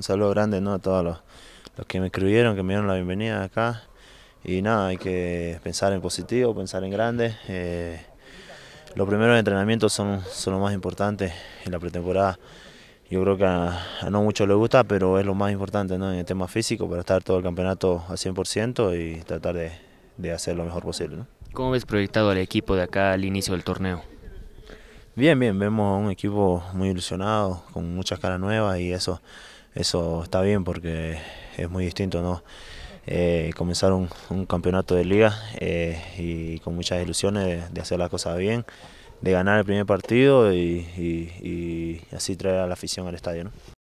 Un saludo grande ¿no? a todos los, que me escribieron, que me dieron la bienvenida acá. Y nada, hay que pensar en positivo, pensar en grande. Eh, los primeros entrenamientos son, son lo más importantes en la pretemporada. Yo creo que a, no muchos les gusta, pero es lo más importante ¿no? en el tema físico para estar todo el campeonato al 100% y tratar de, de, hacer lo mejor posible. ¿Cómo ves proyectado al equipo de acá al inicio del torneo? Bien, bien, vemos a un equipo muy ilusionado, con muchas caras nuevas y eso eso está bien porque es muy distinto, ¿no? Eh, comenzar un, campeonato de liga eh, y con muchas ilusiones de, hacer las cosas bien, de ganar el primer partido y, y así traer a la afición al estadio. ¿no?